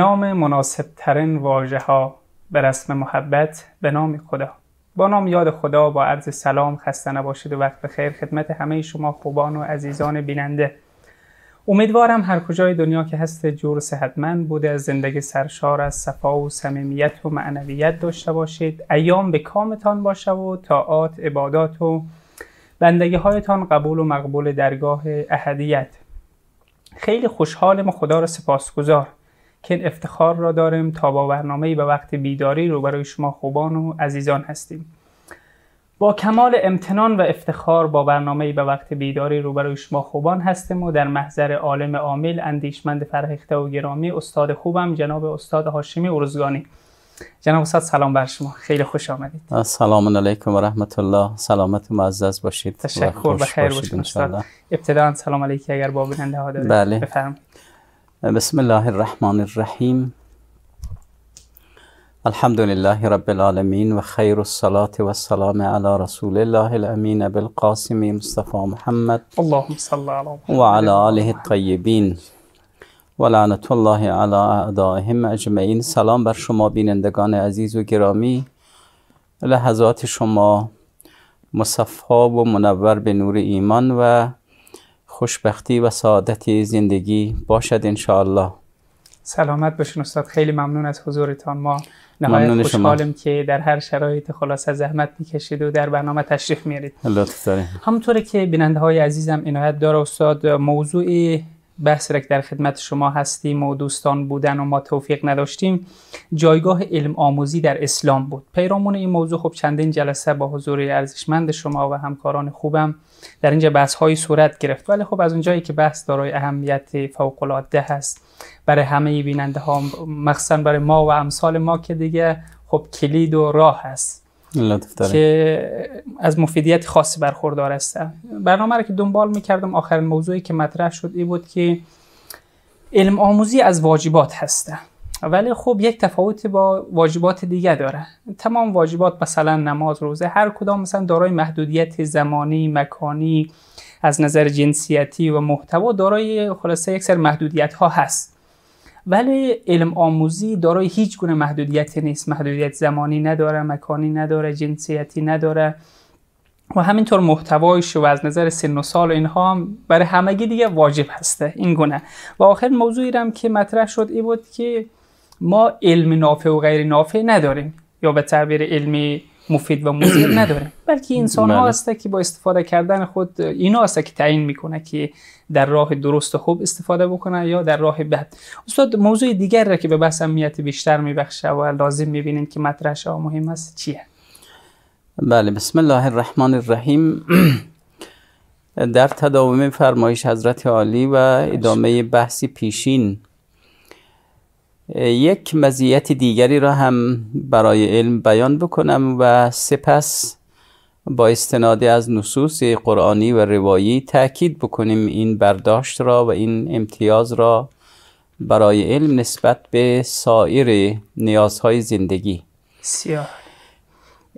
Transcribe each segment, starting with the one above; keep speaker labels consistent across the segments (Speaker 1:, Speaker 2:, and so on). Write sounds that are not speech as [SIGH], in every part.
Speaker 1: نام مناسب ترین واجه ها به رسم محبت به نام خدا با نام یاد خدا با عرض سلام خسته نباشید و وقت بخیر خدمت همه شما خوبان و عزیزان بیننده امیدوارم هر کجای دنیا که هست جور صحتمند بوده از زندگی سرشار از صفا و صمیمیت و معنویت داشته باشید ایام به کامتان باشه و طاعات عبادات و بندگی هایتان قبول و مقبول درگاه اهدیت خیلی خوشحالم و خدا را سپاسگزار که افتخار را داریم تا با برنامه به وقت بیداری رو برای شما خوبان و عزیزان هستیم با کمال امتنان و افتخار با برنامه به وقت بیداری برای شما خوبان هستیم و در محضر عالم عامل اندیشمند فرهیخته و گرامی استاد خوبم جناب استاد هاشمی اورزگانی جناب استاد سلام بر شما خیلی خوش آمدید
Speaker 2: سلام علیکم و رحمت الله سلامت معزز باشید تشکر و خیر باشید,
Speaker 1: ابتدا سلام علیکی اگر با بیننده ها بله.
Speaker 2: بفرمایید بسم الله الرحمن الرحیم الحمد لله رب العالمین و خیر الصلاة والسلام علی رسول الله الامین بالقاسم مصطفى محمد اللهم صل على و علی آله الطیبین و الله علی اعدائهم اجمعین سلام بر شما بینندگان عزیز و گرامی لحظات شما مصفا و منور به نور ایمان و خوشبختی و سعادت زندگی باشد انشاءالله
Speaker 1: سلامت باشین استاد خیلی ممنون از حضورتان ما نهایت خوشحالم که در هر شرایط خلاصه زحمت میکشید و در برنامه تشریف میارید لطف که بیننده های عزیزم عنایت داره استاد موضوعی بحث را که در خدمت شما هستیم و دوستان بودن و ما توفیق نداشتیم جایگاه علم آموزی در اسلام بود پیرامون این موضوع خب چندین جلسه با حضور ارزشمند شما و همکاران خوبم در اینجا بحث های صورت گرفت ولی خب از اونجایی که بحث دارای اهمیت فوق العاده هست برای همه بیننده ها مخصوصا برای ما و امثال ما که دیگه خب کلید و راه هست که از مفیدیت خاصی برخوردار است برنامه را که دنبال میکردم آخرین موضوعی که مطرح شد این بود که علم آموزی از واجبات هسته ولی خب یک تفاوت با واجبات دیگه داره تمام واجبات مثلا نماز روزه هر کدام مثلا دارای محدودیت زمانی مکانی از نظر جنسیتی و محتوا دارای خلاصه یک سر محدودیت ها هست ولی علم آموزی دارای هیچ گونه محدودیتی نیست محدودیت زمانی نداره مکانی نداره جنسیتی نداره و همینطور محتوایش و از نظر سن و سال و اینها برای همگی دیگه واجب هسته این گونه و آخر موضوعی هم که مطرح شد این بود که ما علم نافع و غیر نافع نداریم یا به تعبیر علمی مفید و مضر [CLEARS THROAT] نداره بلکه انسان ها بله. هسته که با استفاده کردن خود اینا هسته که تعیین میکنه که در راه درست و خوب استفاده بکنه یا در راه بد استاد موضوع دیگر را که به بحث امنیت بیشتر میبخشه و لازم میبینید که مطرح شما مهم است چیه
Speaker 2: بله بسم الله الرحمن الرحیم [CLEARS THROAT] در تداوم فرمایش حضرت عالی و ادامه بله. بحث پیشین یک مزیت دیگری را هم برای علم بیان بکنم و سپس با استناد از نصوص قرآنی و روایی تاکید بکنیم این برداشت را و این امتیاز را برای علم نسبت به سایر نیازهای زندگی سیاه.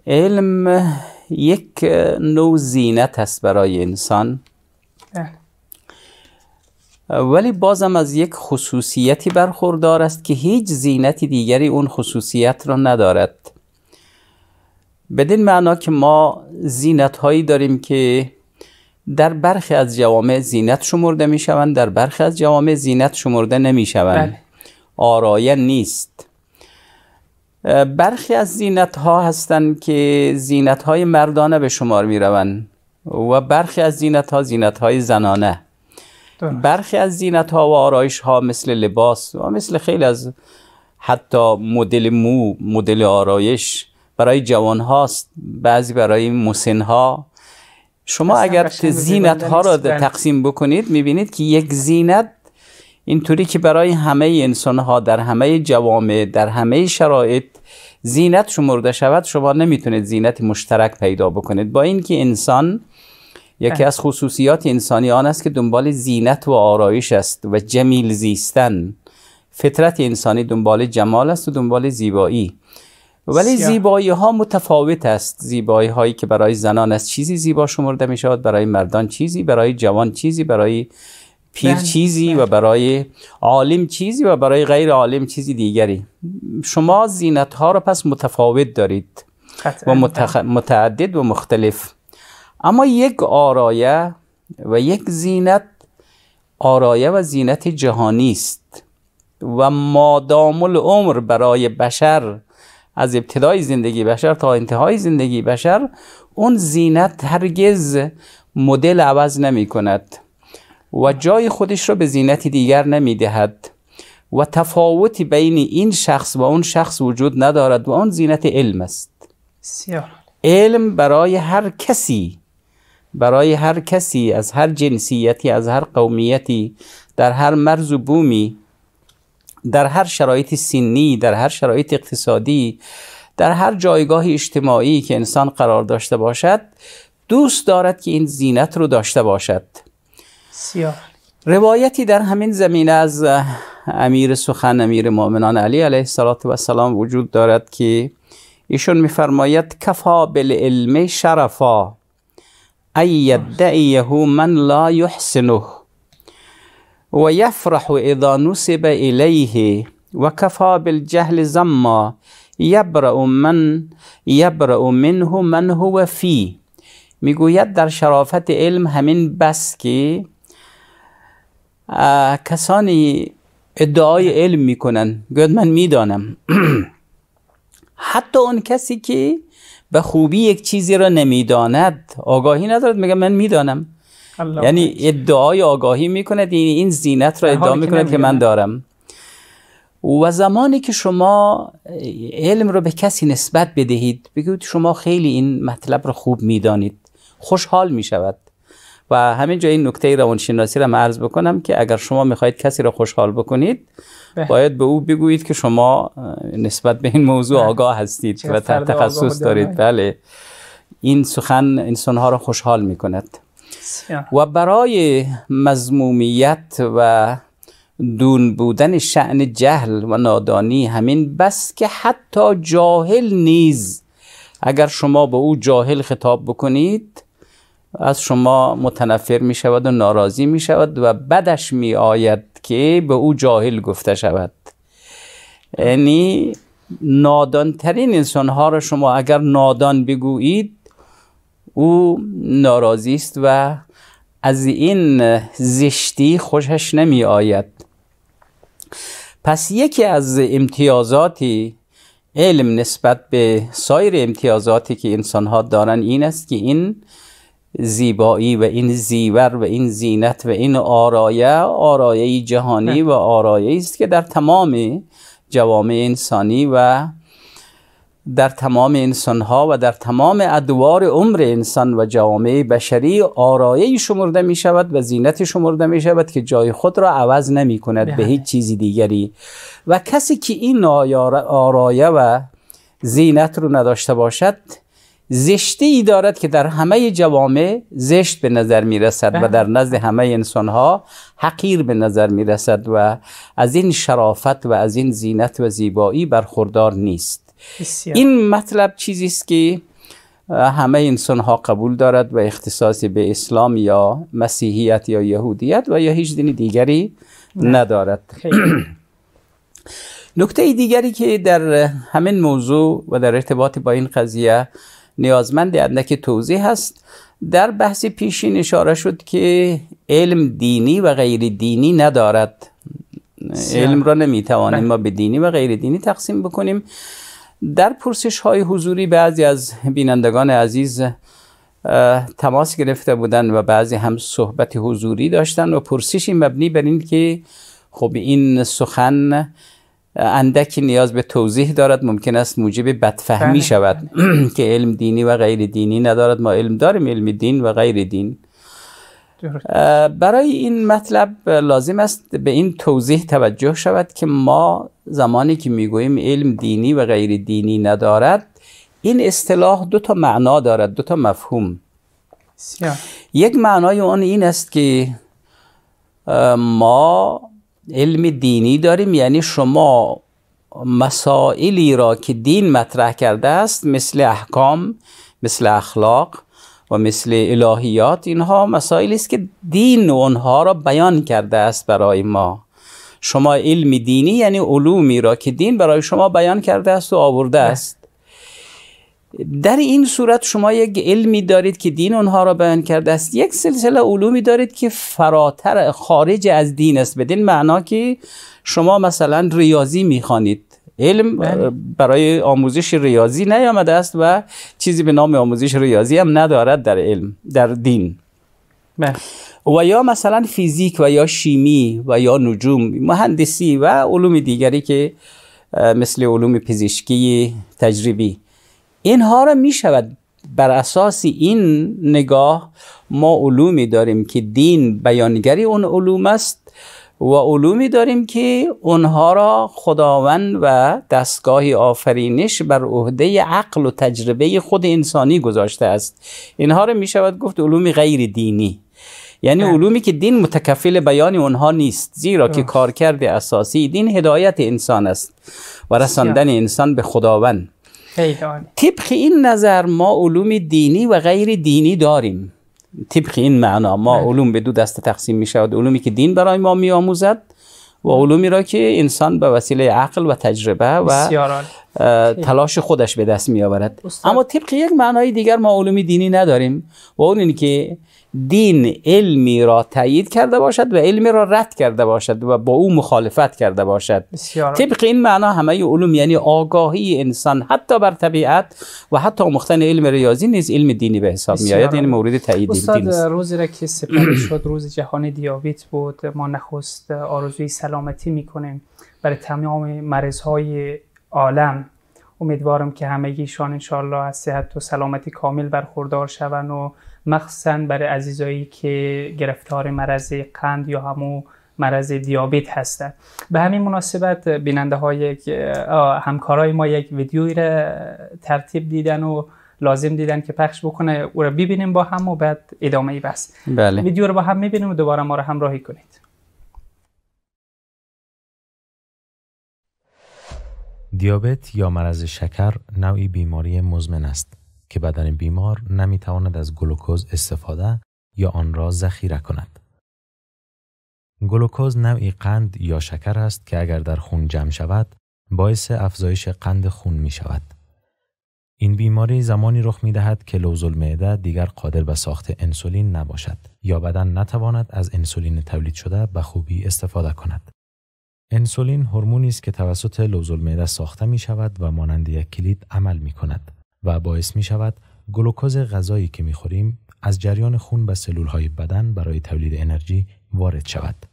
Speaker 2: علم یک نوع زینت است برای انسان بله. ولی بازم از یک خصوصیتی برخوردار است که هیچ زینتی دیگری اون خصوصیت را ندارد بدین معنا که ما زینت هایی داریم که در برخی از جوامع زینت شمرده می شوند در برخی از جوامع زینت شمرده نمی شوند بله. آرایه نیست برخی از زینت ها هستند که زینت های مردانه به شمار می روند و برخی از زینت ها زینت های زنانه برخی از زینت ها و آرایش ها مثل لباس و مثل خیلی از حتی مدل مو مدل آرایش برای جوان هاست بعضی برای مسن ها شما اگر زینت ها را تقسیم بکنید میبینید که یک زینت اینطوری که برای همه انسان ها در همه جوامع در همه شرایط زینت شمرده شود شما نمیتونید زینت مشترک پیدا بکنید با اینکه انسان یکی بله. از خصوصیات انسانی آن است که دنبال زینت و آرایش است و جمیل زیستن فطرت انسانی دنبال جمال است و دنبال زیبایی ولی زیبایی ها متفاوت است زیبایی هایی که برای زنان است چیزی زیبا شمرده می شود برای مردان چیزی برای جوان چیزی برای پیر بله، چیزی بله. و برای عالم چیزی و برای غیر عالم چیزی دیگری شما زینت ها را پس متفاوت دارید و متعدد و مختلف اما یک آرایه و یک زینت آرایه و زینت جهانی است و مادام العمر برای بشر از ابتدای زندگی بشر تا انتهای زندگی بشر اون زینت هرگز مدل عوض نمی کند و جای خودش را به زینت دیگر نمی دهد و تفاوتی بین این شخص و اون شخص وجود ندارد و اون زینت علم است علم برای هر کسی برای هر کسی از هر جنسیتی از هر قومیتی در هر مرز و بومی در هر شرایط سنی در هر شرایط اقتصادی در هر جایگاه اجتماعی که انسان قرار داشته باشد دوست دارد که این زینت رو داشته باشد سیاه. روایتی در همین زمینه از امیر سخن امیر مؤمنان علی علیه السلام وجود دارد که ایشون میفرماید کفا بالعلم شرفا أن يدعيه من لا يحسنه ويفرح اذا نسب إليه وكفى بالجهل زما یبرع من منه من هو فی میگوید در شرافت علم همین بس که کسانی ادعای علم میکنن گوید من میدانم [CLEARS THROAT] حتی اون کسی که به خوبی یک چیزی را نمیداند آگاهی ندارد میگه من میدانم یعنی ادعای آگاهی میکند یعنی این زینت را ادعا میکند که من دارم و زمانی که شما علم رو به کسی نسبت بدهید بگوید شما خیلی این مطلب رو خوب میدانید خوشحال میشود و همین جا این نکته روانشناسی را عرض بکنم که اگر شما میخواهید کسی را خوشحال بکنید باید به او بگویید که شما نسبت به این موضوع بله. آگاه هستید و تخصص دارید بله. بله این سخن انسانها را خوشحال میکند و برای مضمومیت و دون بودن شعن جهل و نادانی همین بس که حتی جاهل نیز اگر شما به او جاهل خطاب بکنید از شما متنفر می شود و ناراضی می شود و بدش می آید که به او جاهل گفته شود یعنی نادانترین انسان ها را شما اگر نادان بگویید او ناراضی است و از این زشتی خوشش نمی آید پس یکی از امتیازاتی علم نسبت به سایر امتیازاتی که انسان ها دارن این است که این زیبایی و این زیور و این زینت و این آرایه آرایه جهانی و آرایه است که در تمام جوامع انسانی و در تمام انسانها و در تمام ادوار عمر انسان و جوامع بشری آرایه شمرده می شود و زینت شمرده می شود که جای خود را عوض نمی کند به بله. هیچ چیزی دیگری و کسی که این آرایه و زینت رو نداشته باشد زشتی ای دارد که در همه جوامع زشت به نظر می رسد و بله. در نزد همه انسان ها حقیر به نظر می رسد و از این شرافت و از این زینت و زیبایی برخوردار نیست این مطلب چیزی است که همه انسان ها قبول دارد و اختصاص به اسلام یا مسیحیت یا یهودیت و یا هیچ دین دیگری بله. ندارد [CLEARS THROAT] نکته دیگری که در همین موضوع و در ارتباط با این قضیه نیازمند اندک توضیح هست در بحث پیشین اشاره شد که علم دینی و غیر دینی ندارد علم را نمیتوانیم بله. ما به دینی و غیر دینی تقسیم بکنیم در پرسش های حضوری بعضی از بینندگان عزیز تماس گرفته بودند و بعضی هم صحبت حضوری داشتن و پرسشی مبنی بر این که خب این سخن اندکی نیاز به توضیح دارد ممکن است موجب بدفهمی بله. شود [CLEARS THROAT] که علم دینی و غیر دینی ندارد ما علم داریم علم دین و غیر دین برای این مطلب لازم است به این توضیح توجه شود که ما زمانی که میگوییم علم دینی و غیر دینی ندارد این اصطلاح دو تا معنا دارد دو تا مفهوم یک معنای آن این است که ما علم دینی داریم یعنی شما مسائلی را که دین مطرح کرده است مثل احکام مثل اخلاق و مثل الهیات اینها مسائلی است که دین اونها را بیان کرده است برای ما شما علم دینی یعنی علومی را که دین برای شما بیان کرده است و آورده بله. است در این صورت شما یک علمی دارید که دین اونها را بیان کرده است یک سلسله علومی دارید که فراتر خارج از دین است بدین معنا که شما مثلا ریاضی میخوانید علم بله. برای آموزش ریاضی نیامده است و چیزی به نام آموزش ریاضی هم ندارد در علم در دین بله. و یا مثلا فیزیک و یا شیمی و یا نجوم مهندسی و علوم دیگری که مثل علوم پزشکی تجربی اینها را می شود بر اساس این نگاه ما علومی داریم که دین بیانگری اون علوم است و علومی داریم که اونها را خداوند و دستگاه آفرینش بر عهده عقل و تجربه خود انسانی گذاشته است اینها را می شود گفت علوم غیر دینی یعنی بله. علومی که دین متکفل بیان اونها نیست زیرا که کارکرد اساسی دین هدایت انسان است و رساندن انسان به خداوند طبق این نظر ما علوم دینی و غیر دینی داریم طبق این معنا ما بله. علوم به دو دسته تقسیم می شود علومی که دین برای ما می آموزد و علومی را که انسان به وسیله عقل و تجربه و تلاش خودش به دست می آورد اما طبق یک معنای دیگر ما علوم دینی نداریم و اون این دین علمی را تایید کرده باشد و علمی را رد کرده باشد و با او مخالفت کرده باشد طبق این معنا همه علوم یعنی آگاهی انسان حتی بر طبیعت و حتی مختن علم ریاضی نیز علم دینی به حساب می آید یعنی مورد تایید استاد
Speaker 1: روزی را که سپری شد روز جهان دیابت بود ما نخست آرزوی سلامتی می کنیم برای تمام مرض های عالم امیدوارم که همگیشان انشالله از صحت و سلامتی کامل برخوردار شوند و مخصوصا برای عزیزایی که گرفتار مرض قند یا همو مرض دیابت هستند به همین مناسبت بیننده های همکارای ما یک ویدیوی را ترتیب دیدن و لازم دیدن که پخش بکنه او را ببینیم با هم و بعد ادامه بس بله. ویدیو رو با هم میبینیم و دوباره ما رو همراهی کنید
Speaker 3: دیابت یا مرض شکر نوعی بیماری مزمن است که بدن بیمار نمیتواند از گلوکوز استفاده یا آن را ذخیره کند. گلوکوز نوعی قند یا شکر است که اگر در خون جمع شود باعث افزایش قند خون می شود. این بیماری زمانی رخ می دهد که لوزول معده دیگر قادر به ساخت انسولین نباشد یا بدن نتواند از انسولین تولید شده به خوبی استفاده کند. انسولین هورمونی است که توسط لوزول معده ساخته می شود و مانند یک کلید عمل می کند. و باعث می شود گلوکوز غذایی که می خوریم از جریان خون به سلول های بدن برای تولید انرژی وارد شود.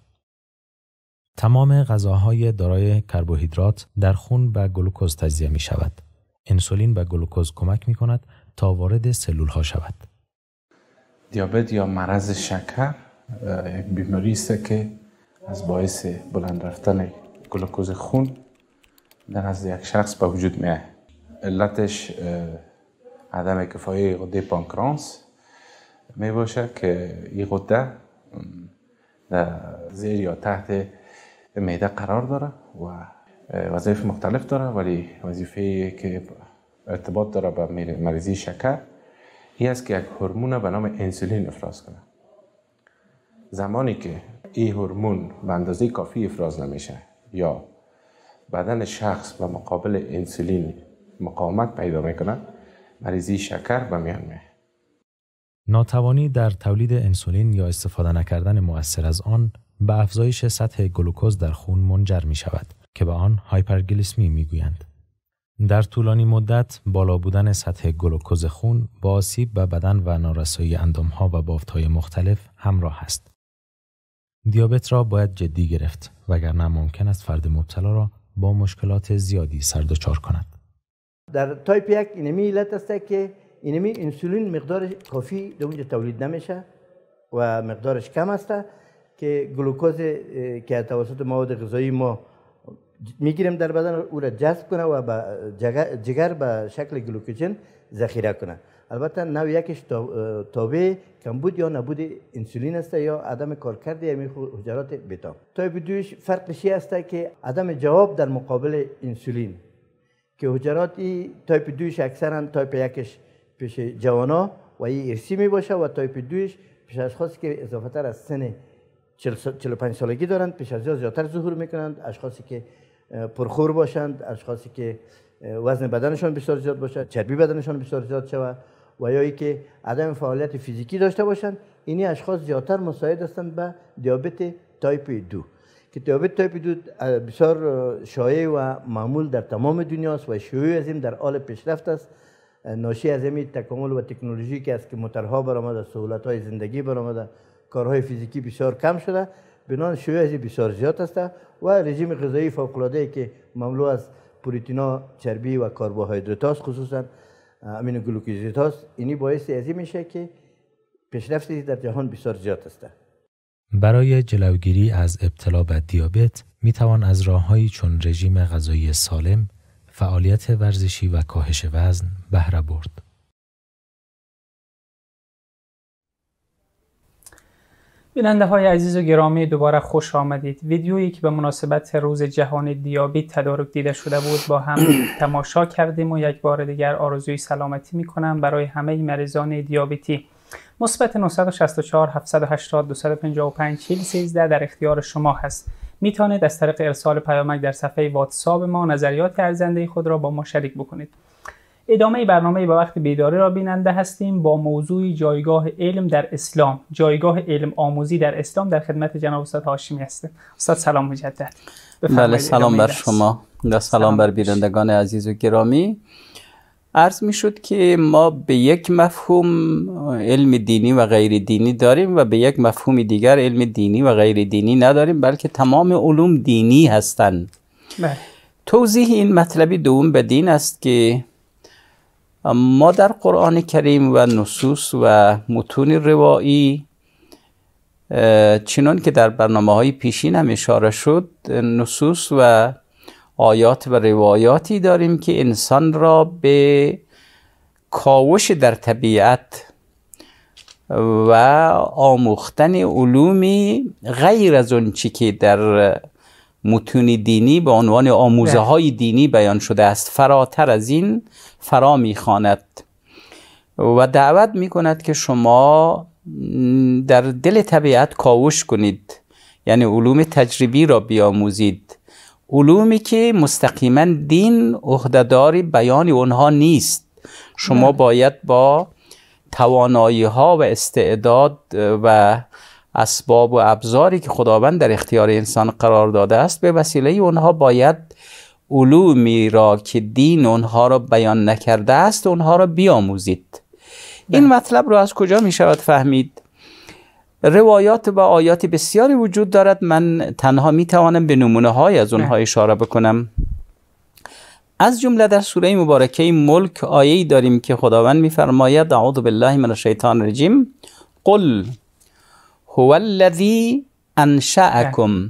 Speaker 3: تمام غذاهای دارای کربوهیدرات در خون به گلوکوز تجزیه می شود. انسولین به گلوکوز کمک می کند تا وارد سلول ها شود. دیابت یا مرض شکر یک بیماری است که از باعث بلند رفتن گلوکوز خون در از یک شخص به وجود می علتش عدم کفایی غده پانکرانس می باشه که این غده در زیر یا تحت میده قرار داره و وظیف مختلف داره ولی وظیفه که ارتباط داره به مریضی شکر این است که یک هورمون به نام انسولین افراز کنه زمانی که این هورمون به اندازه کافی افراز نمیشه یا بدن شخص به مقابل انسولین مقاومت پیدا میکنن مریضی شکر به میان ناتوانی در تولید انسولین یا استفاده نکردن مؤثر از آن به افزایش سطح گلوکوز در خون منجر می شود که به آن هایپرگلیسمی می گویند. در طولانی مدت بالا بودن سطح گلوکوز خون با آسیب به بدن و نارسایی اندامها و های مختلف همراه است. دیابت را باید جدی گرفت وگرنه ممکن است فرد مبتلا را با مشکلات زیادی سردچار کند.
Speaker 4: در تایپ یک اینمی علت است که اینمی انسولین مقدار کافی در اونجا تولید نمیشه و مقدارش کم است که گلوکوز که توسط مواد غذایی ما میگیریم در بدن او را جذب کنه و به جگر به شکل گلوکوژن ذخیره کنه البته نو یکش کم بود یا نبود انسولین است یا عدم کارکردی یعنی حجرات بتا تایپ دویش فرقشی است که عدم جواب در مقابل انسولین که حجرات ای تایپ دویش اکثرا تایپ یکش پیش جوانا و ای ارسی می باشه و تایپ دویش پیش اشخاصی که اضافه تر از سن 45 سالگی دارند پیش از زیادتر ظهور میکنند اشخاصی که پرخور باشند اشخاصی که وزن بدنشان بسیار زیاد باشد چربی بدنشان بسیار زیاد شود و یا ای که عدم فعالیت فیزیکی داشته باشند اینی اشخاص زیادتر مساعد هستند به دیابت تایپ دو کتاب دوت بسیار شایع و معمول در تمام دنیا است و شیوع از در حال پیشرفت است ناشی از این تکامل و تکنولوژی که است که موترها برآمده سهولت های زندگی برآمده کارهای فیزیکی بسیار کم شده بنان شیوع از بسیار زیاد است و رژیم غذایی فوق که مملو از پروتینا چربی و کربوهیدرات است خصوصا امینوگلوکوزیدات اینی باعث از میشه که پیشرفتی در جهان بسیار زیاد است
Speaker 3: برای جلوگیری از ابتلا به دیابت می توان از راههایی چون رژیم غذایی سالم، فعالیت ورزشی و کاهش وزن بهره برد.
Speaker 1: بیننده های عزیز و گرامی دوباره خوش آمدید ویدیویی که به مناسبت روز جهان دیابت تدارک دیده شده بود با هم [COUGHS] تماشا کردیم و یک بار دیگر آرزوی سلامتی می کنم برای همه مریضان دیابتی مثبت 964 780 255 413 در اختیار شما هست می توانید از طریق ارسال پیامک در صفحه واتساپ ما نظریات ارزنده خود را با ما شریک بکنید ادامه برنامه با وقت بیداری را بیننده هستیم با موضوع جایگاه علم در اسلام جایگاه علم آموزی در اسلام در خدمت جناب استاد هاشمی هستیم استاد سلام مجدد
Speaker 2: بله سلام بر شما و سلام, سلام بر بینندگان عزیز و گرامی عرض می شد که ما به یک مفهوم علم دینی و غیر دینی داریم و به یک مفهوم دیگر علم دینی و غیر دینی نداریم بلکه تمام علوم دینی هستند بله. توضیح این مطلبی دوم به دین است که ما در قرآن کریم و نصوص و متون روایی چنان که در برنامه های پیشین هم اشاره شد نصوص و آیات و روایاتی داریم که انسان را به کاوش در طبیعت و آموختن علومی غیر از اون چی که در متون دینی به عنوان آموزه های بله. دینی بیان شده است فراتر از این فرا میخواند و دعوت می کند که شما در دل طبیعت کاوش کنید یعنی علوم تجربی را بیاموزید علومی که مستقیما دین عهدهدار بیان اونها نیست شما باید با توانایی ها و استعداد و اسباب و ابزاری که خداوند در اختیار انسان قرار داده است به وسیله اونها باید علومی را که دین اونها را بیان نکرده است اونها را بیاموزید این مطلب را از کجا می شود فهمید روایات و آیات بسیاری وجود دارد من تنها می توانم به نمونه های از اونها اشاره بکنم از جمله در سوره مبارکه ملک آیه ای داریم که خداوند میفرماید اعوذ بالله من الشیطان الرجیم قل هو الذی انشأکم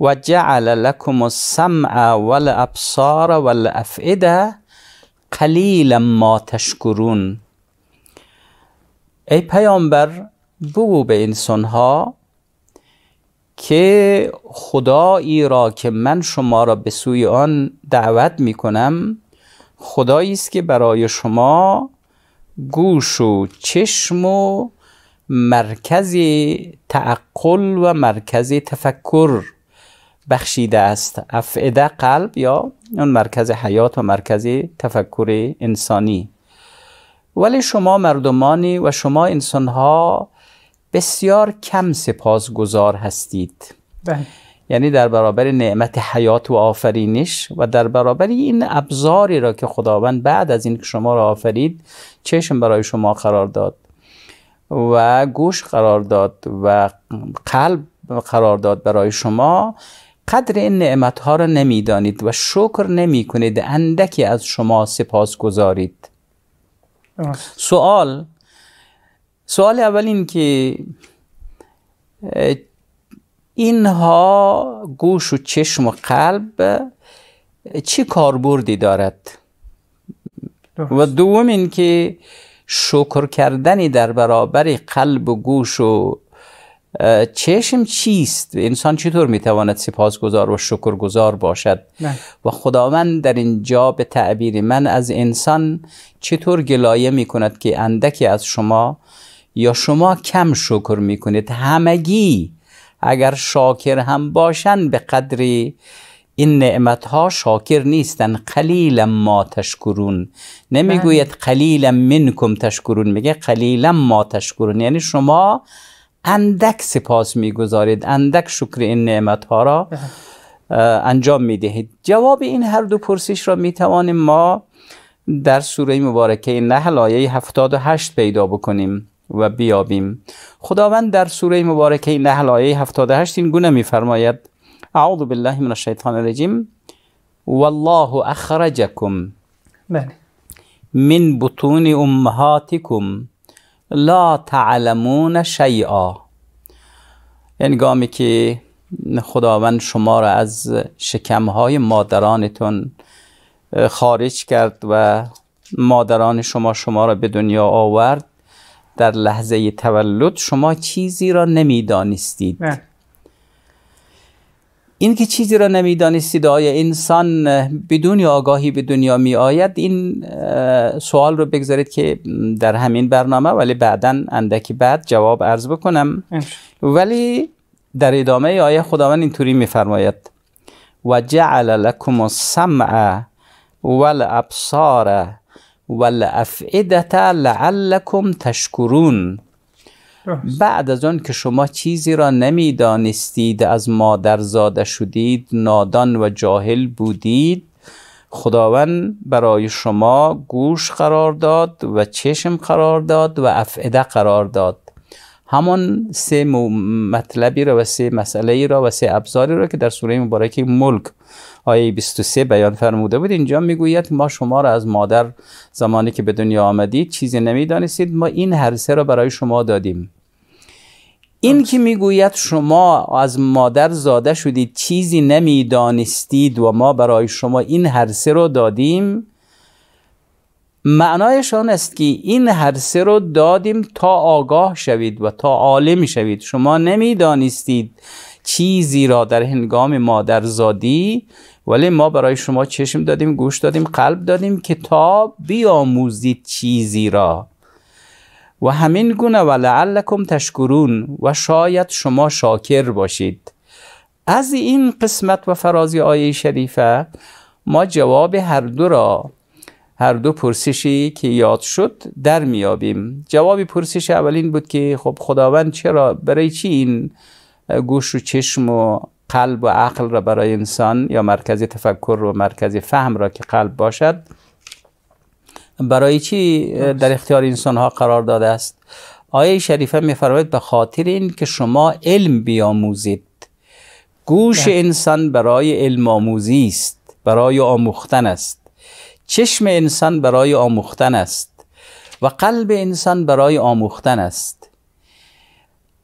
Speaker 2: و جعل لكم السمع والابصار والافئده قلیلا ما تشکرون ای پیامبر بگو به انسان ها که خدایی را که من شما را به سوی آن دعوت می کنم خدایی است که برای شما گوش و چشم و مرکز تعقل و مرکز تفکر بخشیده است افعده قلب یا اون مرکز حیات و مرکز تفکر انسانی ولی شما مردمانی و شما انسانها بسیار کم گذار هستید بله. یعنی در برابر نعمت حیات و آفرینش و در برابر این ابزاری را که خداوند بعد از اینکه شما را آفرید چشم برای شما قرار داد و گوش قرار داد و قلب قرار داد برای شما قدر این نعمت ها را نمیدانید و شکر نمی کنید اندکی از شما سپاس گذارید سوال سوال اول این که اینها گوش و چشم و قلب چه کاربردی دارد و دوم این که شکر کردنی در برابر قلب و گوش و چشم چیست انسان چطور میتواند سپاسگزار و شکرگزار باشد و خداوند در اینجا به تعبیر من از انسان چطور گلایه میکند که اندکی از شما یا شما کم شکر میکنید همگی اگر شاکر هم باشن به قدر این نعمت ها شاکر نیستن قلیلا ما تشکرون نمیگوید بله. قلیلا منکم تشکرون میگه قلیلا ما تشکرون یعنی شما اندک سپاس میگذارید اندک شکر این نعمت ها را بله. انجام میدهید جواب این هر دو پرسش را میتوانیم ما در سوره مبارکه نحل آیه 78 پیدا بکنیم و بیابیم خداوند در سوره مبارکه نحل آیه 78 این گونه میفرماید اعوذ بالله من الشیطان الرجیم والله اخرجكم بله. من بطون امهاتكم لا تعلمون شیئا یعنی گامی که خداوند شما را از شکمهای مادرانتون خارج کرد و مادران شما شما را به دنیا آورد در لحظه تولد شما چیزی را نمیدانستید این که چیزی را نمیدانستید آیا انسان بدون آگاهی به دنیا می آید این سوال رو بگذارید که در همین برنامه ولی بعدا اندکی بعد جواب عرض بکنم ولی در ادامه آیه خداوند اینطوری میفرماید و جعل لکم السمع والابصار والافعدت لعلکم تشکرون بعد از آن که شما چیزی را نمیدانستید از مادر زاده شدید نادان و جاهل بودید خداوند برای شما گوش قرار داد و چشم قرار داد و افعده قرار داد همان سه مطلبی را و سه مسئله ای را و سه ابزاری را که در سوره مبارکه ملک آیه 23 بیان فرموده بود اینجا میگوید ما شما را از مادر زمانی که به دنیا آمدید چیزی نمیدانستید ما این هر را برای شما دادیم این که میگوید شما از مادر زاده شدید چیزی نمیدانستید و ما برای شما این هر سه را دادیم معنایشان است که این هر سه رو دادیم تا آگاه شوید و تا عالم شوید شما نمیدانستید چیزی را در هنگام مادرزادی ولی ما برای شما چشم دادیم گوش دادیم قلب دادیم که تا بیاموزید چیزی را و همین گونه و لعلکم تشکرون و شاید شما شاکر باشید از این قسمت و فرازی آیه شریفه ما جواب هر دو را هر دو پرسشی که یاد شد در میابیم جواب پرسش اولین بود که خب خداوند چرا برای چی این گوش و چشم و قلب و عقل را برای انسان یا مرکز تفکر و مرکز فهم را که قلب باشد برای چی در اختیار انسان ها قرار داده است آیه شریفه میفرماید به خاطر این که شما علم بیاموزید گوش بله. انسان برای علم آموزی است برای آموختن است چشم انسان برای آموختن است و قلب انسان برای آموختن است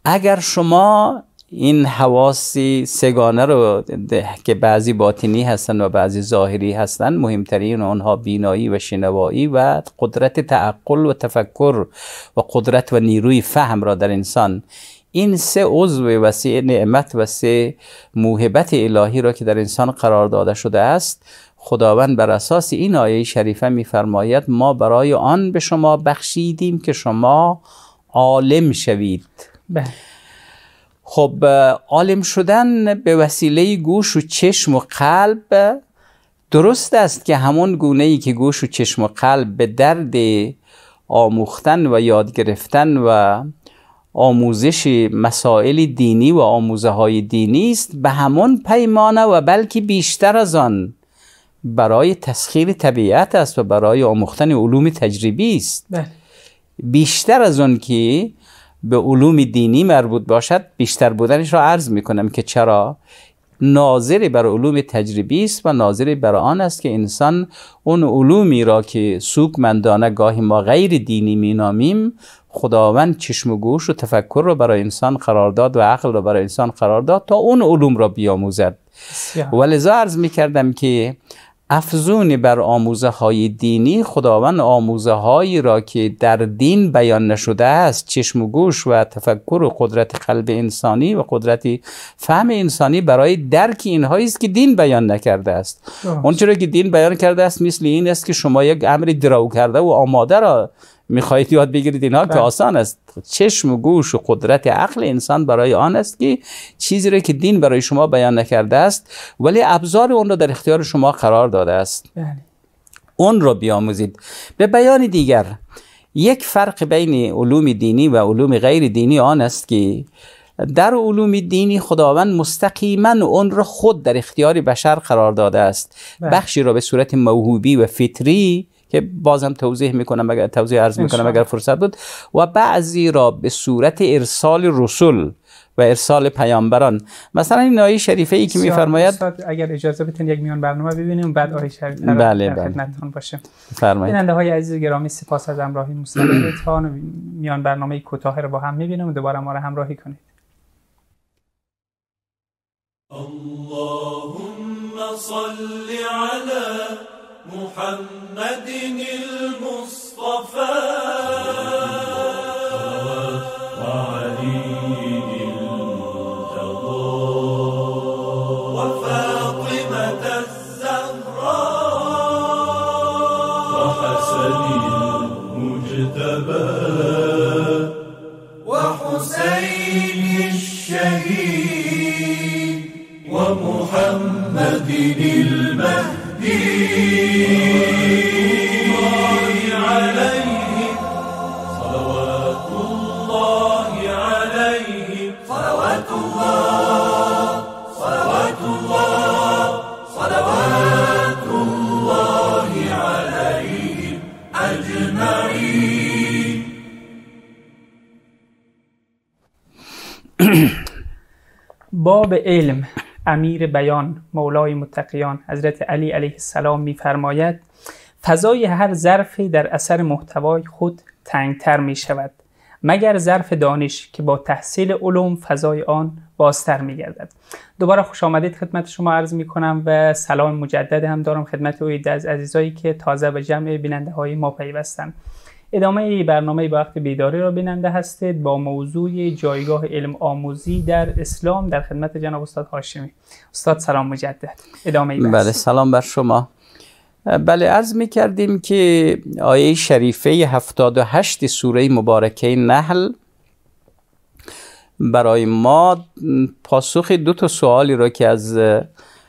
Speaker 2: اگر شما این حواسی سگانه رو که بعضی باطنی هستن و بعضی ظاهری هستن مهمترین آنها بینایی و شنوایی و قدرت تعقل و تفکر و قدرت و نیروی فهم را در انسان این سه عضو و سه نعمت و سه موهبت الهی را که در انسان قرار داده شده است خداوند بر اساس این آیه شریفه میفرماید ما برای آن به شما بخشیدیم که شما عالم شوید بله. خب عالم شدن به وسیله گوش و چشم و قلب درست است که همون گونه ای که گوش و چشم و قلب به درد آموختن و یاد گرفتن و آموزش مسائل دینی و آموزه های دینی است به همون پیمانه و بلکه بیشتر از آن برای تسخیر طبیعت است و برای آموختن علوم تجربی است بله. بیشتر از اون که به علوم دینی مربوط باشد بیشتر بودنش را عرض می کنم که چرا ناظری بر علوم تجربی است و ناظری بر آن است که انسان اون علومی را که مندانه گاهی ما غیر دینی می نامیم خداوند چشم و گوش و تفکر را برای انسان قرار داد و عقل را برای انسان قرار داد تا اون علوم را بیاموزد و لذا عرض می کردم که افزونی بر آموزه های دینی خداوند آموزه هایی را که در دین بیان نشده است چشم و گوش و تفکر و قدرت قلب انسانی و قدرت فهم انسانی برای درک اینهایی است که دین بیان نکرده است اونچه که دین بیان کرده است مثل این است که شما یک امر دراو کرده و آماده را میخواهید یاد بگیرید اینها که بله. آسان است چشم و گوش و قدرت عقل انسان برای آن است که چیزی را که دین برای شما بیان نکرده است ولی ابزار اون را در اختیار شما قرار داده است بله. اون را بیاموزید به بیان دیگر یک فرق بین علوم دینی و علوم غیر دینی آن است که در علوم دینی خداوند مستقیما اون را خود در اختیار بشر قرار داده است بله. بخشی را به صورت موهوبی و فطری که بازم توضیح میکنم اگر توضیح عرض میکنم اگر فرصت بود و بعضی را به صورت ارسال رسول و ارسال پیامبران مثلا این آیه شریفه ای که میفرماید
Speaker 1: اگر اجازه بدین یک میان برنامه ببینیم بعد آیه شریفه رو بله بله. خدمتتون باشه فرمایید بیننده های عزیز گرامی سپاس از همراهی مصاحبتان میان برنامه کوتاه رو با هم میبینیم دوباره ما را همراهی کنید
Speaker 3: اللهم صل علی محمد المصطفى وعلي المرتضى وفاطمة الزهراء وحسن المجتبى
Speaker 1: وحسين الشهيد
Speaker 3: ومحمد المهدي الله عليه صلوات الله عليه صلوات الله صلوات الله صلوات الله
Speaker 1: عليه أجمعين باب علم امیر بیان مولای متقیان حضرت علی علیه السلام میفرماید فضای هر ظرفی در اثر محتوای خود تنگتر می شود مگر ظرف دانش که با تحصیل علوم فضای آن بازتر می گردد دوباره خوش آمدید خدمت شما عرض می کنم و سلام مجدد هم دارم خدمت اوید از عزیزایی که تازه به جمع بیننده های ما پیوستند ادامه برنامه وقت بیداری را بیننده هستید با موضوع جایگاه علم آموزی در اسلام در خدمت جناب استاد هاشمی استاد سلام مجدد
Speaker 2: ادامه بحث بله سلام بر شما بله عرض می کردیم که آیه شریفه 78 سوره مبارکه نحل برای ما پاسخ دو تا سوالی را که از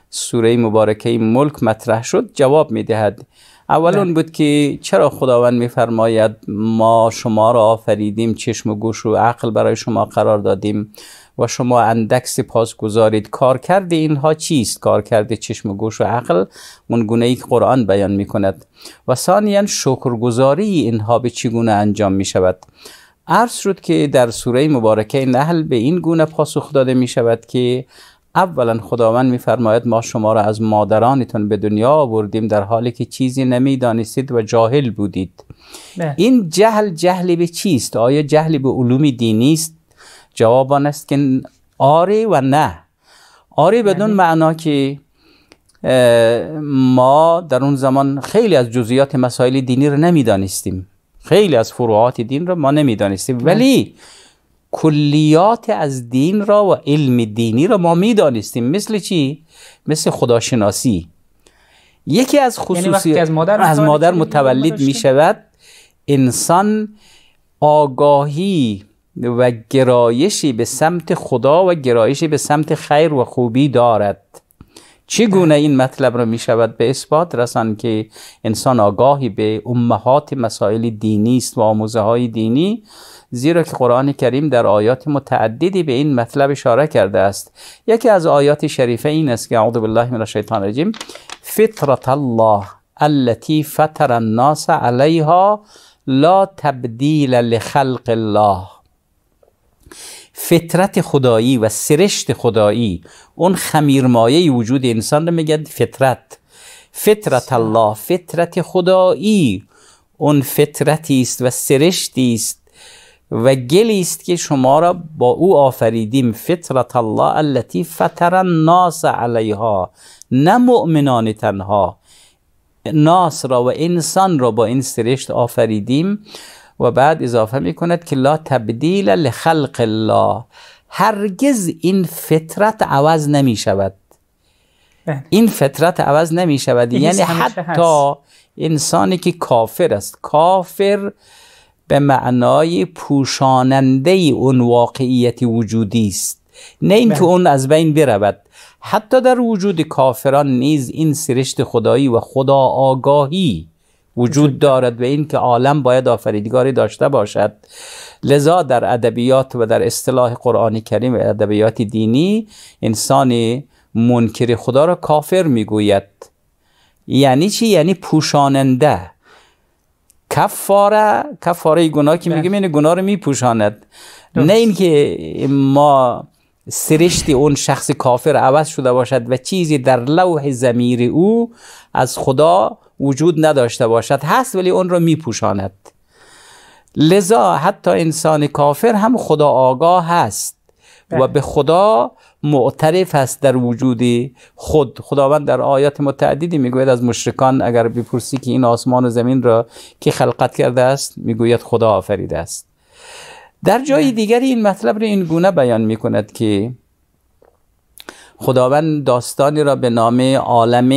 Speaker 2: سوره مبارکه ملک مطرح شد جواب می دهد اول اون بله. بود که چرا خداوند میفرماید ما شما را آفریدیم چشم و گوش و عقل برای شما قرار دادیم و شما اندک سپاس گذارید کار کرده اینها چیست کار کرده چشم و گوش و عقل اون گونه ای که قرآن بیان می کند و ثانیا شکرگزاری اینها به گونه انجام می شود عرض شد که در سوره مبارکه نحل به این گونه پاسخ داده می شود که اولا خداوند میفرماید ما شما را از مادرانتون به دنیا آوردیم در حالی که چیزی نمیدانستید و جاهل بودید بله. این جهل جهلی به چیست آیا جهلی به علوم دینی است جواب آن است که آری و نه آره بدون بله. معنا که ما در اون زمان خیلی از جزئیات مسائل دینی رو نمیدانستیم خیلی از فروعات دین رو ما نمیدانستیم بله. ولی کلیات از دین را و علم دینی را ما میدانستیم مثل چی مثل خداشناسی یکی از یعنی خصوصی از مادر, از مادر متولد می شود انسان آگاهی و گرایشی به سمت خدا و گرایشی به سمت خیر و خوبی دارد چگونه این مطلب را می شود به اثبات رسان که انسان آگاهی به امهات مسائل دینی است و آموزه های دینی زیرا که قرآن کریم در آیات متعددی به این مطلب اشاره کرده است یکی از آیات شریفه این است که اعوذ بالله من الشیطان الرجیم فطرت الله التی فطر الناس علیها لا تبدیل لخلق الله فطرت خدایی و سرشت خدایی اون خمیرمایه وجود انسان رو میگه فطرت فطرت الله فطرت خدایی اون فطرتی است و سرشتی است و گلی است که شما را با او آفریدیم فطرت الله التي فطر الناس علیها نه مؤمنان تنها ناس را و انسان را با این سرشت آفریدیم و بعد اضافه می کند که لا تبدیل لخلق الله هرگز این فطرت عوض نمی شود بله. این فطرت عوض نمی شود یعنی حتی انسانی که کافر است کافر به معنای پوشاننده اون واقعیت وجودی است نه اینکه بله. اون از بین برود حتی در وجود کافران نیز این سرشت خدایی و خدا آگاهی وجود دارد و این که عالم باید آفریدگاری داشته باشد لذا در ادبیات و در اصطلاح قرآن کریم و ادبیات دینی انسان منکر خدا را کافر میگوید یعنی چی یعنی پوشاننده کفاره کفاره گناه که میگه بله. یعنی گناه رو میپوشاند نه اینکه ما سرشت اون شخص کافر عوض شده باشد و چیزی در لوح زمیر او از خدا وجود نداشته باشد هست ولی اون را میپوشاند لذا حتی انسان کافر هم خدا آگاه هست و بله. به خدا معترف است در وجود خود خداوند در آیات متعددی میگوید از مشرکان اگر بپرسی که این آسمان و زمین را که خلقت کرده است میگوید خدا آفریده است در جای بله. دیگری این مطلب را این گونه بیان میکند که خداوند داستانی را به نام عالم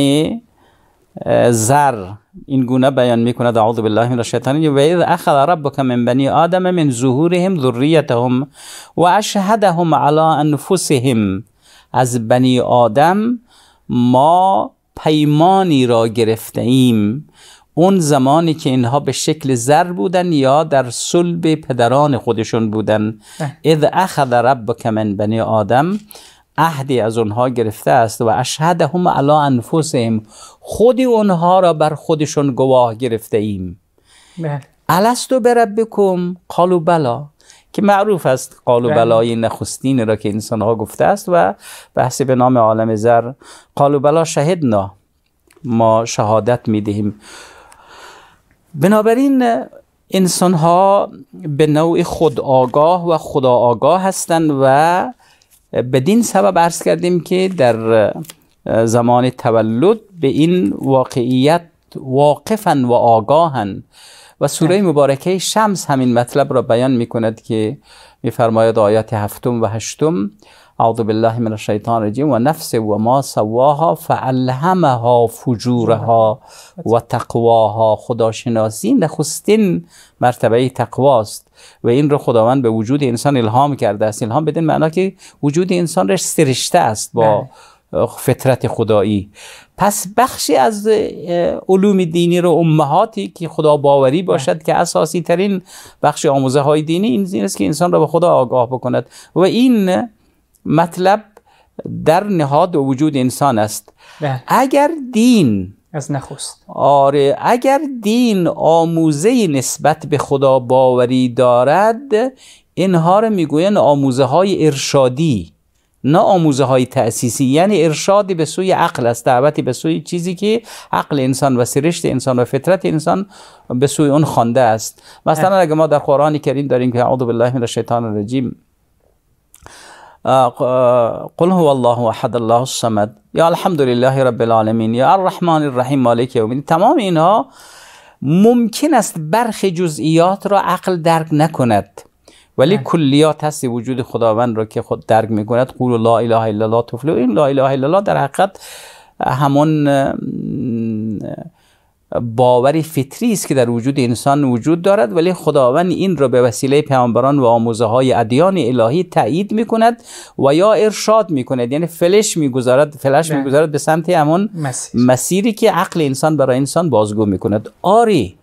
Speaker 2: زر این گونه بیان میکند اعوذ بالله من الشیطان و اذ اخذ ربک من بنی آدم من ظهورهم ذریتهم و اشهدهم علی انفسهم از بنی آدم ما پیمانی را گرفته ایم اون زمانی که اینها به شکل زر بودن یا در صلب پدران خودشون بودن اذ اخذ ربک من بنی آدم عهدی از اونها گرفته است و اشهد هم علا انفسهم خود اونها را بر خودشون گواه گرفته ایم بله. الستو بربکم قالو بلا که معروف است قالو بله. بلای نخستین را که انسان ها گفته است و بحثی به نام عالم زر قالو بلا شهدنا ما شهادت می دهیم بنابراین انسان ها به نوع خود آگاه و خدا آگاه هستند و بدین سبب عرض کردیم که در زمان تولد به این واقعیت واقفن و آگاهن و سوره بله. مبارکه شمس همین مطلب را بیان می کند که فرماید آیات هفتم و هشتم اعوذ بالله من الشیطان الرجیم و نفس و ما سواها فالهمها فجورها و تقواها خداشناسی نخستین مرتبه تقواست و این رو خداوند به وجود انسان الهام کرده است الهام بدین معنا که وجود انسان رش سرشته است با بله. فطرت خدایی پس بخشی از علوم دینی رو امهاتی که خدا باوری باشد بله. که اساسی ترین بخش آموزه های دینی این است که انسان را به خدا آگاه بکند و این مطلب در نهاد و وجود انسان است بله. اگر دین
Speaker 1: از نخست
Speaker 2: آره اگر دین آموزه نسبت به خدا باوری دارد اینها را میگوین آموزه های ارشادی نه آموزه های تأسیسی یعنی ارشادی به سوی عقل است دعوتی به سوی چیزی که عقل انسان و سرشت انسان و فطرت انسان به سوی اون خوانده است مثلا بله. اگر ما در قرآن کریم داریم که اعوذ بالله من الشیطان الرجیم قل هو الله احد الله الصمد یا الحمد لله رب العالمین یا الرحمن الرحیم مالک یوم تمام اینها ممکن است برخی جزئیات را عقل درک نکند ولی بله. کلیات هستی وجود خداوند را که خود درک میکند قول لا اله الا الله تفلو این لا اله الا الله در حقیقت همون باوری فطری است که در وجود انسان وجود دارد ولی خداوند این را به وسیله پیامبران و آموزه های ادیان الهی تایید می کند و یا ارشاد می کند یعنی فلش می گذارد فلش بله. می به سمت همون مسیری که عقل انسان برای انسان بازگو می کند آری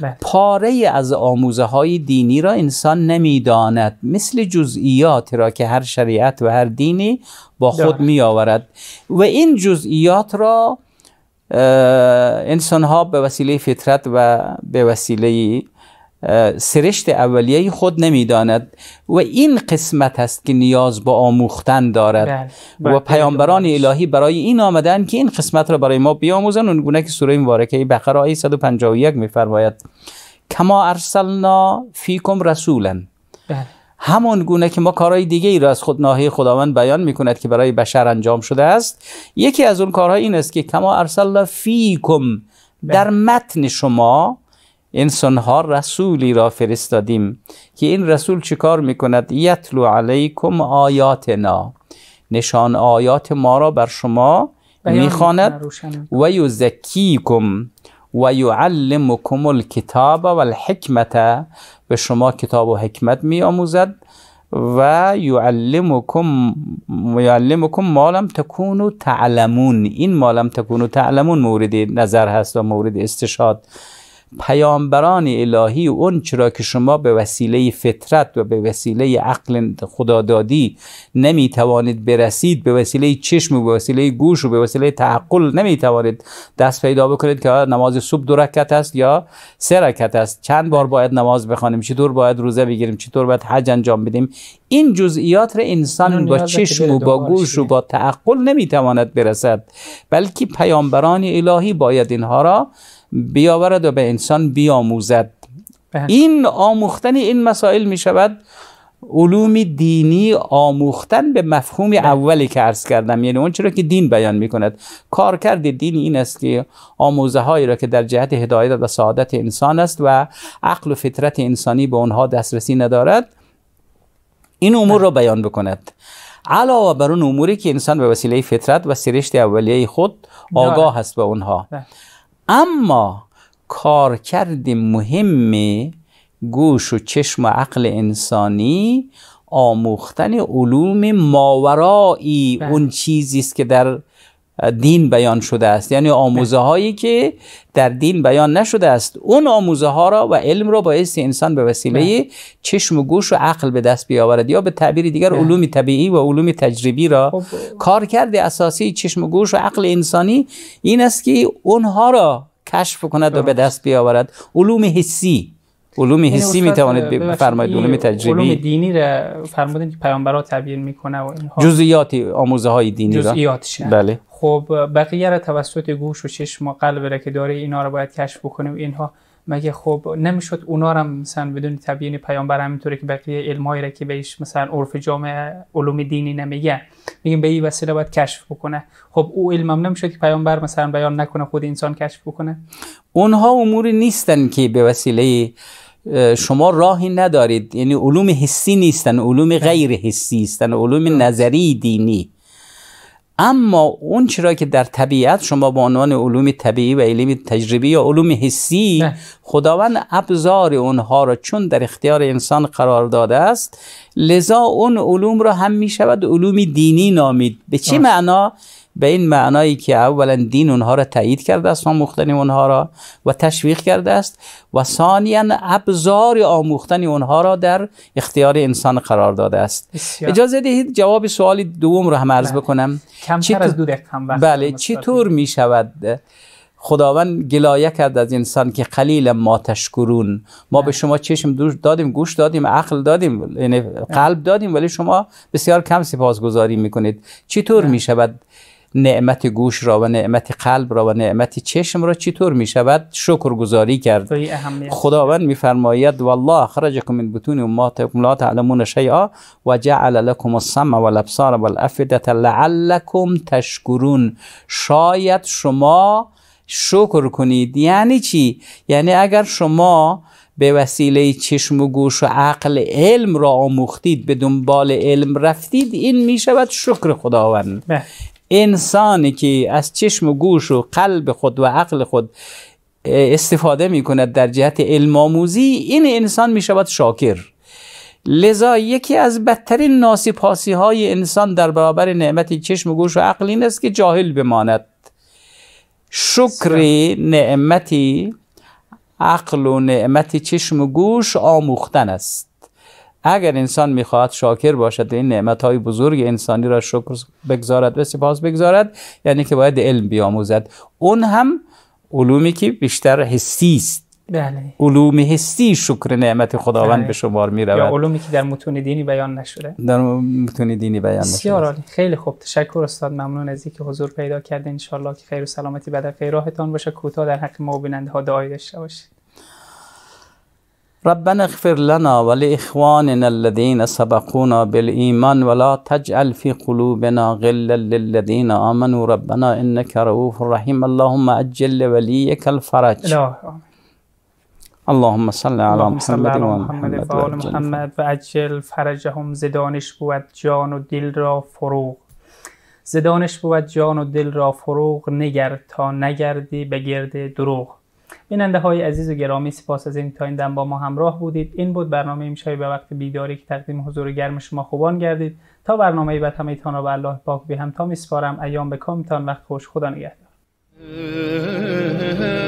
Speaker 2: بله. پاره از آموزه های دینی را انسان نمیداند مثل جزئیات را که هر شریعت و هر دینی با خود می آورد و این جزئیات را انسان ها به وسیله فطرت و به وسیله سرشت اولیه خود نمیداند و این قسمت است که نیاز به آموختن دارد بله، و بله، پیامبران بله. الهی برای این آمدن که این قسمت را برای ما بیاموزن اونگونه که سوره مبارکه بقره آیه 151 میفرماید کما ارسلنا فیکم رسولا همان گونه که ما کارهای دیگه ای را از خود ناهی خداوند بیان می کند که برای بشر انجام شده است یکی از اون کارها این است که کما ارسل فیکم در بله. متن شما انسانها رسولی را فرستادیم که این رسول چیکار می کند یتلو علیکم آیاتنا نشان آیات ما را بر شما میخواند و یزکیکم و یعلمکم الکتاب و الحکمت به شما کتاب و حکمت می آموزد و یعلمکم یعلمکم ما لم تعلمون این ما لم تکونو تعلمون مورد نظر هست و مورد استشاد پیامبران الهی اون چرا که شما به وسیله فطرت و به وسیله عقل خدادادی نمی توانید برسید به وسیله چشم و به وسیله گوش و به وسیله تعقل نمی توانید دست پیدا بکنید که نماز صبح دو رکعت است یا سه رکعت است چند بار باید نماز بخوانیم چطور باید روزه بگیریم چطور باید حج انجام بدیم این جزئیات را انسان با چشم و با گوش و با تعقل نمیتواند برسد بلکه پیامبران الهی باید اینها را بیاورد و به انسان بیاموزد بله. این آموختن این مسائل می شود علوم دینی آموختن به مفهوم بله. اولی که عرض کردم یعنی اون چرا که دین بیان می کند کارکرد دین این است که آموزه هایی را که در جهت هدایت و سعادت انسان است و عقل و فطرت انسانی به آنها دسترسی ندارد این امور را بیان بکند علاوه بر اون اموری که انسان به وسیله فطرت و سرشت اولیه خود آگاه است به اونها بله. اما کارکرد مهم گوش و چشم و عقل انسانی آموختن علوم ماورایی بله. اون چیزی است که در دین بیان شده است یعنی آموزه هایی که در دین بیان نشده است اون آموزه ها را و علم را باعث انسان به وسیله بله. چشم و گوش و عقل به دست بیاورد یا به تعبیر دیگر بله. علوم طبیعی و علوم تجربی را خب. کار کارکرد اساسی چشم و گوش و عقل انسانی این است که اونها را کشف کند و به دست بیاورد علوم حسی علوم حسی یعنی توانید بفرمایید علوم تجربی علوم دینی را فرمودین
Speaker 1: که پیامبرها تعبیر میکنه و اینها
Speaker 2: جزئیات آموزه های دینی را یعنی. بله
Speaker 1: خب بقیه را توسط گوش و چشم و قلب را که داره اینا را باید کشف بکنیم اینها مگه خب نمیشد اونا را مثلا بدون تبیین پیامبر همینطوره که بقیه علمایی را که بهش مثلا عرف جامعه علوم دینی نمیگه میگیم به این وسیله باید کشف بکنه خب او علمم نمیشد که پیامبر مثلا بیان نکنه خود انسان کشف بکنه
Speaker 2: اونها اموری نیستن که به وسیله شما راهی ندارید یعنی علوم حسی نیستن علوم بله. غیر حسی هستن علوم نظری دینی اما اون چرا که در طبیعت شما به عنوان علوم طبیعی و علم تجربی یا علوم حسی بله. خداوند ابزار اونها را چون در اختیار انسان قرار داده است لذا اون علوم را هم می شود علوم دینی نامید به چه معنا به این معنایی که اولا دین اونها را تایید کرده است آموختن اونها را و تشویق کرده است و ثانیا ابزار آموختن اونها را در اختیار انسان قرار داده است اجازه دهید جواب سوال دوم را هم عرض بله. بکنم کمتر از دو بله چطور می شود خداوند گلایه کرد از انسان که قلیل ما تشکرون ما به بله. شما چشم دوش دادیم گوش دادیم عقل دادیم یعنی بله. قلب دادیم ولی شما بسیار کم سپاسگزاری میکنید چطور می نعمت گوش را و نعمت قلب را و نعمت چشم را چطور می شود شکر گذاری کرد خداوند می فرماید والله خرجکم من بطون ما لا تعلمون شیئا و جعل لکم السمع و الافدت لعلکم تشکرون شاید شما شکر کنید یعنی چی یعنی اگر شما به وسیله چشم و گوش و عقل علم را آموختید به دنبال علم رفتید این می شود شکر خداوند بله. انسانی که از چشم و گوش و قلب خود و عقل خود استفاده می کند در جهت علم آموزی این انسان می شود شاکر لذا یکی از بدترین ناسپاسی های انسان در برابر نعمت چشم و گوش و عقل این است که جاهل بماند شکر نعمتی عقل و نعمت چشم و گوش آموختن است اگر انسان میخواهد شاکر باشد این نعمت های بزرگ انسانی را شکر بگذارد و سپاس بگذارد یعنی که باید علم بیاموزد اون هم علومی که بیشتر حسی است بله. علوم حسی شکر نعمت خداوند بله. به شمار می رود یا علومی
Speaker 1: که در متون دینی بیان نشده
Speaker 2: در متون دینی بیان نشده
Speaker 1: بسیار خیلی خوب تشکر استاد ممنون از اینکه حضور پیدا کرده انشالله که خیر و سلامتی بدر راهتان باشه کوتاه در حق ما بیننده ها دعایی داشته باشه
Speaker 2: ربنا اغفر لنا ولإخواننا الذين سبقونا بالإيمان ولا تجعل في قلوبنا غلا للذين آمنوا ربنا إنك رؤوف رحيم اللهم أجل لوليك الفرج اللهم صل على محمد وعلى محمد
Speaker 1: و اجل فرجهم زدانش بود جان و دل را فروغ زدانش بود جان و دل را فروغ نگر تا نگردی بگرد دروغ بیننده های عزیز و گرامی سپاس از این تا این با ما همراه بودید این بود برنامه امشب به وقت بیداری که تقدیم حضور گرم شما خوبان گردید تا برنامه بعد همتان را به الله پاک به همتا میسپارم ایام به کامتان وقت خوش خدا نگهدار